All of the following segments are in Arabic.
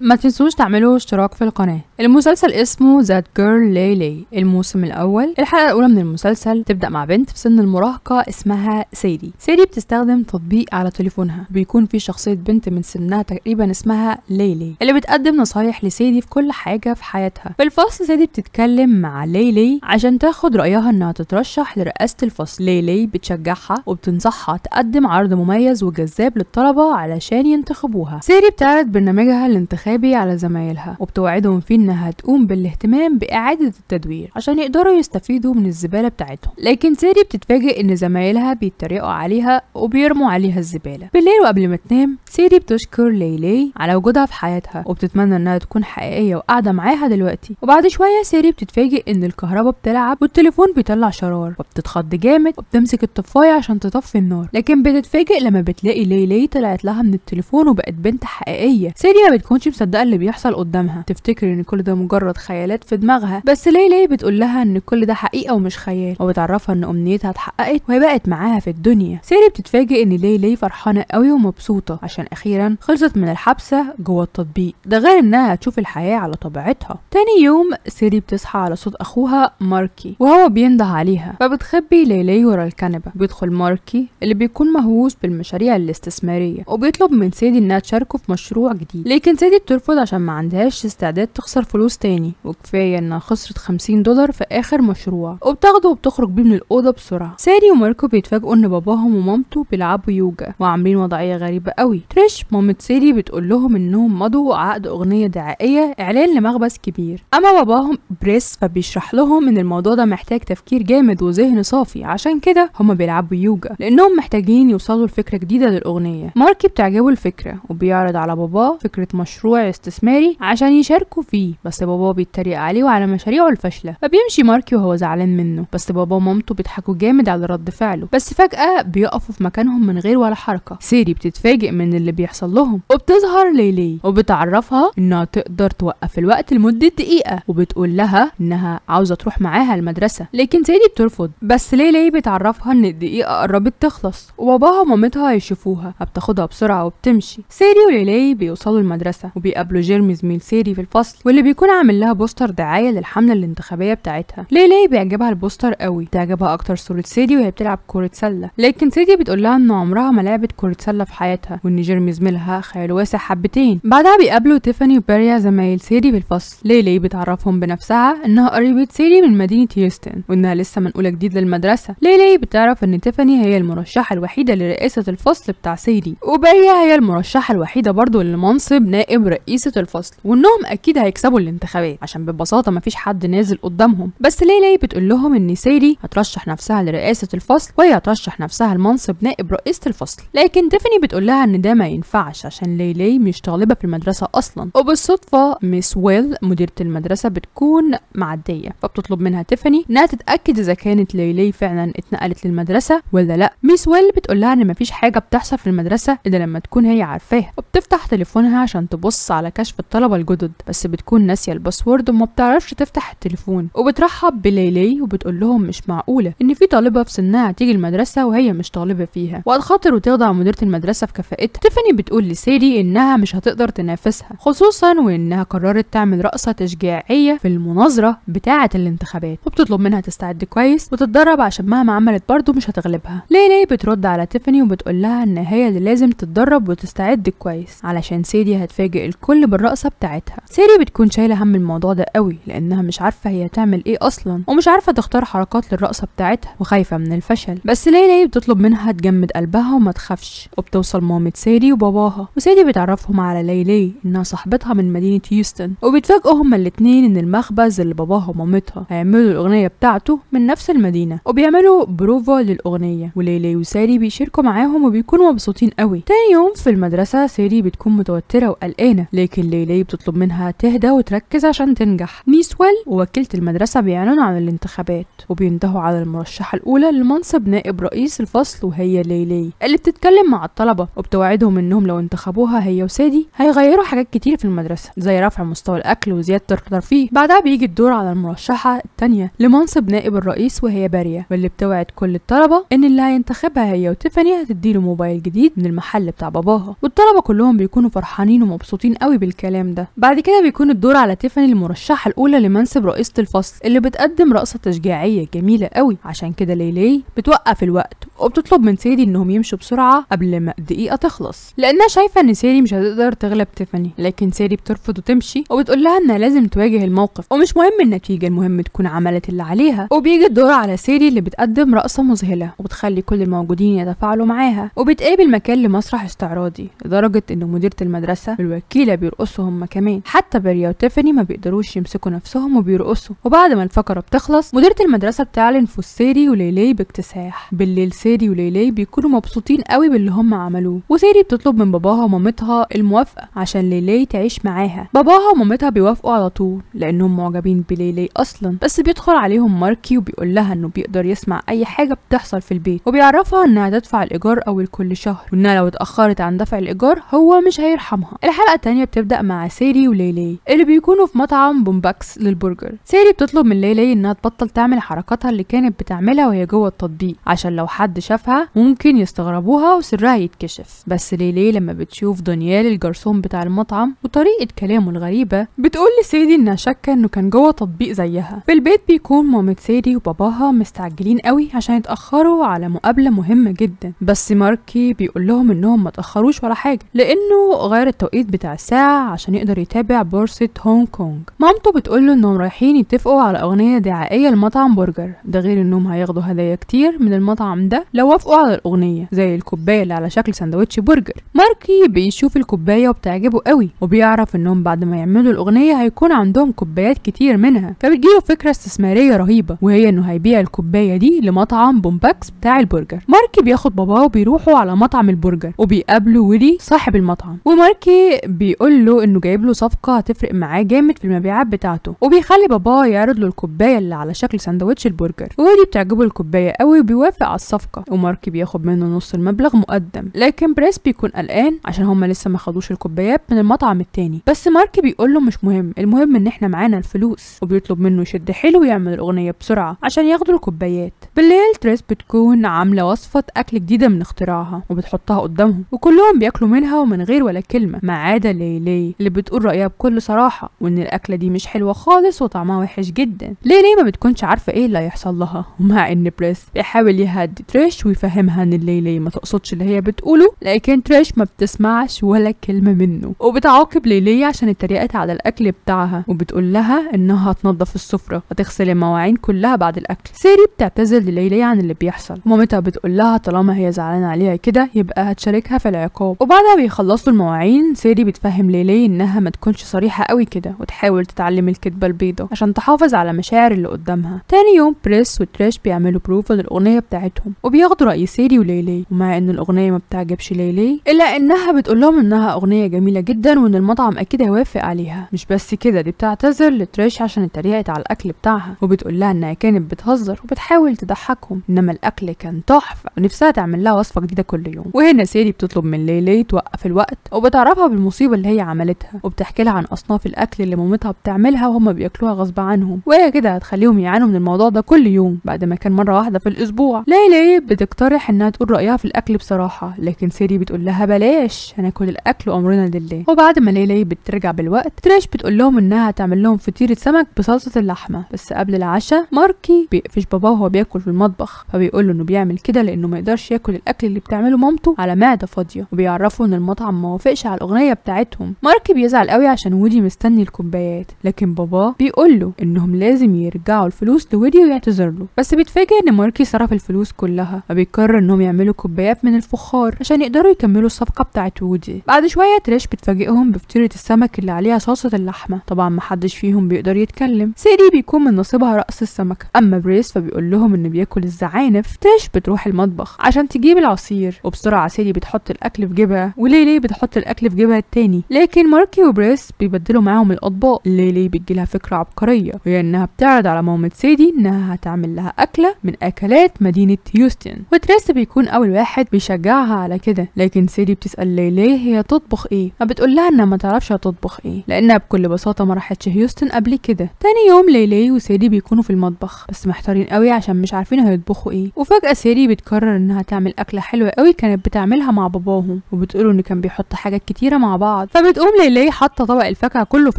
ما تنسوش تعملوا اشتراك في القناة المسلسل اسمه That Girl Lily الموسم الأول الحلقة الأولى من المسلسل تبدأ مع بنت في سن المراهقة اسمها سيدي سيدي بتستخدم تطبيق على تليفونها بيكون فيه شخصية بنت من سنها تقريبا اسمها ليلي اللي بتقدم نصايح لسيدي في كل حاجة في حياتها في الفصل سيدي بتتكلم مع ليلي عشان تاخد رأيها انها تترشح لرئاسة الفصل ليلي بتشجعها وبتنصحها تقدم عرض مميز وجذاب للطلبة علشان ينتخبوها سيدي بتعرض برنامجها الانتخابي الانتخابي على زمايلها وبتوعدهم فيه انها تقوم بالاهتمام باعاده التدوير عشان يقدروا يستفيدوا من الزباله بتاعتهم لكن ساري بتتفاجئ ان زمايلها بيتريقوا عليها وبيرموا عليها الزباله بالليل وقبل ما تنام ساري بتشكر ليلي على وجودها في حياتها وبتتمنى انها تكون حقيقيه وقاعده معاها دلوقتي وبعد شويه ساري بتتفاجئ ان الكهرباء بتلعب والتليفون بيطلع شرار وبتتخض جامد وبتمسك الطفايه عشان تطفي النار لكن بتتفاجئ لما بتلاقي ليلي طلعت لها من التليفون وبقت بنت حقيقيه ساري ما بتكونش مصدقه اللي بيحصل قدامها تفتكر ان كل ده مجرد خيالات في دماغها بس ليه ليه بتقول لها ان كل ده حقيقه ومش خيال وبتعرفها ان امنيتها اتحققت وهي بقت معاها في الدنيا سيري بتتفاجئ ان ليه ليه فرحانه قوي ومبسوطه عشان اخيرا خلصت من الحبسه جوه التطبيق ده غير انها هتشوف الحياه على طبيعتها تاني يوم سيري بتصحى على صوت اخوها ماركي وهو بينده عليها فبتخبي ليلي ورا الكنبه بيدخل ماركي اللي بيكون مهووس بالمشاريع الاستثماريه وبيطلب من سيدي انها تشاركه في مشروع جديد لكن سيدي بترفض عشان ما عندهاش استعداد تخسر فلوس تاني وكفاية انها خسرت 50 دولار في اخر مشروع وبتاخده وبتخرج بيه من الاوضة بسرعة ساري وماركو بيتفاجئوا ان باباهم ومامته بيلعبوا يوجا وعاملين وضعية غريبة قوي تريش مامة ساري بتقول لهم انهم مضوا عقد اغنية دعائية اعلان لمخبز كبير اما باباهم بريس فبيشرح لهم ان الموضوع ده محتاج تفكير جامد وذهن صافي عشان كده هما بيلعبوا يوجا لانهم محتاجين يوصلوا لفكرة جديدة للاغنية ماركي بتعجبه الفكرة وبيعرض على باباه فكرة مشروع استثماري عشان يشاركوا فيه بس باباه بيتريق عليه وعلى مشاريعه الفاشله فبيمشي ماركي وهو زعلان منه بس باباه ومامته بيضحكوا جامد على رد فعله بس فجاه بيقفوا في مكانهم من غير ولا حركه سيري بتتفاجئ من اللي بيحصل لهم وبتظهر ليلي وبتعرفها انها تقدر توقف الوقت لمده دقيقه وبتقول لها انها عاوزه تروح معاها المدرسه لكن سيري بترفض بس ليلي بتعرفها ان الدقيقه قربت تخلص وباباها ومامتها هيشوفوها فبتاخدها بسرعه وبتمشي سيري وليلي بيوصلوا المدرسه جيرمي زميل ميلسيري في الفصل واللي بيكون عامل لها بوستر دعاية للحملة الانتخابية بتاعتها ليلي بيعجبها البوستر قوي تعجبها أكتر صورة سيدي وهي بتلعب كرة سلة لكن سيدي بتقول لها إن عمرها ما لعبت كرة سلة في حياتها وإن جيرمي زميلها خيال واسع حبتين بعدها بيقابلوا تيفاني وباريا زمايل سيدي في الفصل ليلي بتعرفهم بنفسها إنها قريبة سيدي من مدينة هيوستن وإنها لسه منقولة جديد للمدرسة ليلي بتعرف إن تيفاني هي المرشحة الوحيدة لرئاسة الفصل بتاع سيدي وباريا هي المرشحة الوحيدة برضه لمنصب نائب رئيسة الفصل وإنهم أكيد هيكسبوا الانتخابات عشان ببساطة مفيش حد نازل قدامهم بس ليلي بتقول لهم إن سيري هترشح نفسها لرئاسة الفصل وهي هترشح نفسها لمنصب نائب رئيسة الفصل لكن تيفاني بتقول لها إن ده ما ينفعش عشان ليلي مش طالبة في المدرسة أصلا وبالصدفة ميس ويل مديرة المدرسة بتكون معدية فبتطلب منها تيفاني إنها تتأكد إذا كانت ليلي فعلا اتنقلت للمدرسة ولا لأ ميس ويل بتقول لها إن مفيش حاجة بتحصل في المدرسة إلا لما تكون هي عارفاها وبتفتح تليفونها عشان تبص بتحث على كشف الطلبة الجدد بس بتكون ناسية الباسورد وما بتعرفش تفتح التليفون وبترحب بليلي وبتقول لهم مش معقولة إن في طالبة في سنها تيجي المدرسة وهي مش طالبة فيها وهتخاطر وتخضع مديرة المدرسة في كفاءتها تيفاني بتقول لسيري إنها مش هتقدر تنافسها خصوصا وإنها قررت تعمل رقصة تشجيعية في المناظرة بتاعة الانتخابات وبتطلب منها تستعد كويس وتتدرب عشان مهما عملت برضه مش هتغلبها ليلي بترد على تيفاني وبتقول لها إن هي اللي لازم تتدرب وتستعد كويس علشان سيدي هتفاجئ الكل بالرقصة بتاعتها سيري بتكون شايلة هم الموضوع ده قوي لأنها مش عارفة هي تعمل إيه أصلا ومش عارفة تختار حركات للرقصة بتاعتها وخايفة من الفشل بس ليلي بتطلب منها تجمد قلبها وما تخافش وبتوصل مامة سيري وباباها وسيري بتعرفهم على ليلي إنها صاحبتها من مدينة هيوستن وبيتفاجئوا هما الاتنين إن المخبز اللي باباها ومامتها هيعملوا الأغنية بتاعته من نفس المدينة وبيعملوا بروفا للأغنية وليلي وساري بيشاركوا معاهم وبيكونوا مبسوطين قوي تاني يوم في المدرسة سيري بتكون متوترة وقلقانة هنا لكن ليلي بتطلب منها تهدى وتركز عشان تنجح ميسويل ووكيلة المدرسة بيعلنوا عن الانتخابات وبينتهوا على المرشحة الأولى لمنصب نائب رئيس الفصل وهي ليلي اللي بتتكلم مع الطلبة وبتوعدهم إنهم لو انتخبوها هي وسادي هيغيروا حاجات كتير في المدرسة زي رفع مستوى الأكل وزيادة الترفيه بعدها بيجي الدور على المرشحة التانية لمنصب نائب الرئيس وهي بارية واللي بتوعد كل الطلبة إن اللي هينتخبها هي وتيفاني هتديله موبايل جديد من المحل بتاع باباها والطلبة كلهم بيكونوا فرحانين ومبسوطين مبسوطين قوي بالكلام ده بعد كده بيكون الدور على تيفاني المرشحه الاولى لمنصب رئيسه الفصل اللي بتقدم رقصه تشجيعيه جميله قوي عشان كده ليلي بتوقف الوقت وبتطلب من سيدي انهم يمشوا بسرعه قبل ما الدقيقه تخلص لانها شايفه ان سيري مش هتقدر تغلب تيفاني لكن سيري بترفض وتمشي وبتقول لها انها لازم تواجه الموقف ومش مهم النتيجه المهم تكون عملت اللي عليها وبيجي الدور على سيري اللي بتقدم رقصه مذهله وبتخلي كل الموجودين يتفاعلوا معاها وبتقابل مكان لمسرح استعراضي لدرجه ان مديره المدرسه والوكيل كيلا بيرقصوا هما كمان حتى بريا وتيفاني ما بيقدروش يمسكوا نفسهم وبيرقصوا وبعد ما الفقره بتخلص مديره المدرسه بتعلن فوز سيري وليلي باكتساح بالليل سيري وليلي بيكونوا مبسوطين قوي باللي هما عملوه وسيري بتطلب من باباها ومامتها الموافقه عشان ليلي تعيش معاها باباها ومامتها بيوافقوا على طول لانهم معجبين بليلي اصلا بس بيدخل عليهم ماركي وبيقول لها انه بيقدر يسمع اي حاجه بتحصل في البيت وبيعرفها انها تدفع الايجار اول كل شهر وانها لو اتاخرت عن دفع الايجار هو مش هيرحمها الحلقه التانية بتبدأ مع سيري وليلي اللي بيكونوا في مطعم بومباكس للبرجر سيري بتطلب من ليلي انها تبطل تعمل حركاتها اللي كانت بتعملها وهي جوه التطبيق عشان لو حد شافها ممكن يستغربوها وسرها يتكشف بس ليلي لما بتشوف دانيال الجرسون بتاع المطعم وطريقة كلامه الغريبة بتقول لسيدي انها شاكة انه كان جوه تطبيق زيها في البيت بيكون مامة سيري وباباها مستعجلين قوي عشان يتأخروا على مقابلة مهمة جدا بس ماركي بيقول لهم انهم ما تأخروش ولا حاجة لانه غير التوقيت بتاع ساعة عشان يقدر يتابع بورصة هونج كونج مامته بتقوله انهم رايحين يتفقوا على اغنية دعائية لمطعم برجر ده غير انهم هياخدوا هدايا كتير من المطعم ده لو وافقوا على الاغنية زي الكوباية اللي على شكل سندوتش برجر ماركي بيشوف الكوباية وبتعجبه قوي وبيعرف انهم بعد ما يعملوا الاغنية هيكون عندهم كوبايات كتير منها فبتجيله فكرة استثمارية رهيبة وهي انه هيبيع الكوباية دي لمطعم بومباكس بتاع البرجر ماركي بياخد باباه وبيروحوا على مطعم البرجر وبيقابلوا ويلي صاحب المطعم وماركي بيقول له انه جايب له صفقه هتفرق معاه جامد في المبيعات بتاعته وبيخلي باباه يعرض له الكوبايه اللي على شكل سندوتش البرجر وودي بتعجبه الكوبايه قوي وبيوافق على الصفقه ومارك بياخد منه نص المبلغ مقدم لكن بريس بيكون قلقان عشان هما لسه ما خدوش الكوبايات من المطعم التاني بس مارك بيقول له مش مهم المهم ان احنا معانا الفلوس وبيطلب منه يشد حلو ويعمل الاغنيه بسرعه عشان ياخدوا الكوبايات بالليل تريس بتكون عامله وصفه اكل جديده من اختراعها وبتحطها قدامهم وكلهم بياكلوا منها ومن غير ولا كلمه ما عدا السيدة ليلي اللي بتقول رأيها بكل صراحة وإن الأكلة دي مش حلوة خالص وطعمها وحش جدا ليلي ما بتكونش عارفة إيه اللي هيحصل لها ومع إن بريس بيحاول يهدي تريش ويفهمها إن ليلي ما تقصدش اللي هي بتقوله لكن تريش ما بتسمعش ولا كلمة منه وبتعاقب ليلي عشان اتريقت على الأكل بتاعها وبتقول لها إنها هتنضف السفرة وتغسل المواعين كلها بعد الأكل سيري بتعتذر لليلي عن اللي بيحصل ومامتها بتقول لها طالما هي زعلانة عليها كده يبقى هتشاركها في العقاب وبعدها بيخلصوا المواعين سيري بتفهم ليلي انها ما تكونش صريحه قوي كده وتحاول تتعلم الكدبه البيضه عشان تحافظ على مشاعر اللي قدامها تاني يوم بريس وتريش بيعملوا بروفا للاغنيه بتاعتهم وبياخدوا راي سيري وليلي ومع ان الاغنيه ما بتعجبش ليلي الا انها بتقول لهم انها اغنيه جميله جدا وان المطعم اكيد هيوافق عليها مش بس كده دي بتعتذر لتريش عشان اتريقت على الاكل بتاعها وبتقول لها انها كانت بتهزر وبتحاول تضحكهم انما الاكل كان تحفه ونفسها تعمل لها وصفه جديده كل يوم وهنا سيري بتطلب من ليلي توقف الوقت وبتعرفها بالمصيبه الوجيبه اللي هي عملتها وبتحكي لها عن اصناف الاكل اللي مامتها بتعملها وهم بياكلوها غصب عنهم وهي كده هتخليهم يعانوا من الموضوع ده كل يوم بعد ما كان مره واحده في الاسبوع ليلى إيه بتقترح انها تقول رايها في الاكل بصراحه لكن سيري بتقول لها بلاش هناكل الاكل وامرنا لله وبعد ما ليلى إيه بترجع بالوقت تريش بتقول لهم انها هتعمل لهم فطيره سمك بصلصه اللحمه بس قبل العشاء ماركي بيقفش باباه وهو بياكل في المطبخ فبيقول له انه بيعمل كده لانه ما يقدرش ياكل الاكل اللي بتعمله مامته على معده فاضيه وبيعرفه ان المطعم ما وافقش على الاغنيه بتاعه بتاعتهم مارك بيزعل قوي عشان وودي مستني الكوبايات لكن باباه بيقول له انهم لازم يرجعوا الفلوس لوودي ويعتذر له بس بيتفاجئ ان ماركي صرف الفلوس كلها فبيقرر انهم يعملوا كوبايات من الفخار عشان يقدروا يكملوا الصفقه بتاعت وودي بعد شويه تريش بتفاجئهم بفطيره السمك اللي عليها صلصه اللحمه طبعا محدش فيهم بيقدر يتكلم سيدي بيكون من نصيبها رأس السمكه اما بريس فبيقول لهم انه بياكل الزعانف تريش بتروح المطبخ عشان تجيب العصير وبسرعه سيدي بتحط الاكل في جيبها وليلي بتحط الاكل في جيبها التاني تاني لكن ماركي وبريس بيبدلوا معاهم الاطباق ليلي بتجيلها فكره عبقريه وهي انها بتعرض على مامة سيدي انها هتعمل لها اكله من اكلات مدينه هيوستن وتريس بيكون اول واحد بيشجعها على كده لكن سيدي بتسال ليلي هي تطبخ ايه فبتقول لها انها ما تعرفش هتطبخ ايه لانها بكل بساطه ما راحتش هيوستن قبل كده تاني يوم ليلي وسيدي بيكونوا في المطبخ بس محتارين قوي عشان مش عارفين هيطبخوا ايه وفجاه سيدي بتقرر انها تعمل اكله حلوه قوي كانت بتعملها مع باباهم وبتقولوا ان كان بيحط حاجات كتيره مع بعض بعض فبتقوم ليلي حاطه طبق الفاكهه كله في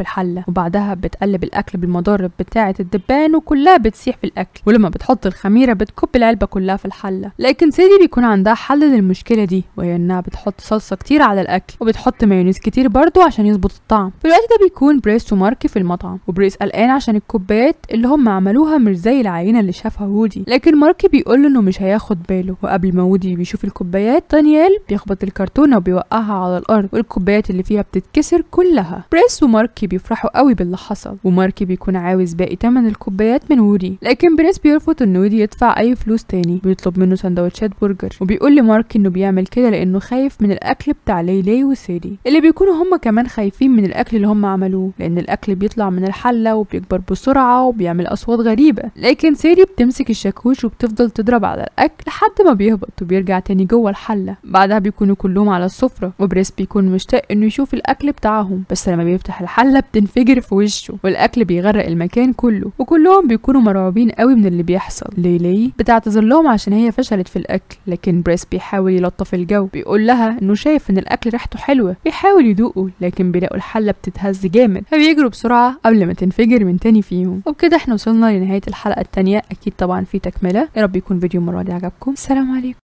الحله وبعدها بتقلب الاكل بالمضارب بتاعه الدبان وكلها بتسيح في الاكل ولما بتحط الخميره بتكب العلبه كلها في الحله لكن سيدي بيكون عندها حل للمشكله دي وهي انها بتحط صلصه كتير على الاكل وبتحط مايونيز كتير برضو عشان يظبط الطعم في الوقت ده بيكون بريس وماركي في المطعم وبريس قلقان عشان الكوبايات اللي هم عملوها مش زي العينه اللي شافها وودي لكن ماركي بيقول انه مش هياخد باله وقبل ما وودي بيشوف الكوبايات دانيال بيخبط الكرتونه وبيوقعها على الارض والكوبايات اللي فيها بتتكسر كلها بريس وماركي بيفرحوا قوي باللي حصل وماركي بيكون عاوز باقي تمن الكوبايات من وودي لكن بريس بيرفض ان وودي يدفع اي فلوس تاني بيطلب منه سندوتشات برجر وبيقول لماركي انه بيعمل كده لانه خايف من الاكل بتاع ليلي وسيدي اللي بيكونوا هما كمان خايفين من الاكل اللي هما عملوه لان الاكل بيطلع من الحله وبيكبر بسرعه وبيعمل اصوات غريبه لكن سيدي بتمسك الشاكوش وبتفضل تضرب على الاكل لحد ما بيهبط وبيرجع تاني جوه الحله بعدها بيكونوا كلهم على السفره وبريس بيكون مشتاق انه بيشوف الاكل بتاعهم بس لما بيفتح الحله بتنفجر في وشه والاكل بيغرق المكان كله وكلهم بيكونوا مرعوبين قوي من اللي بيحصل ليلي بتعتذر لهم عشان هي فشلت في الاكل لكن بريس بيحاول يلطف الجو بيقول لها انه شايف ان الاكل ريحته حلوه بيحاول يدوقه لكن بيلاقوا الحله بتتهز جامد فبيجروا بسرعه قبل ما تنفجر من تاني فيهم وبكده احنا وصلنا لنهايه الحلقه الثانيه اكيد طبعا في تكمله يا رب يكون فيديو المره دي عجبكم السلام عليكم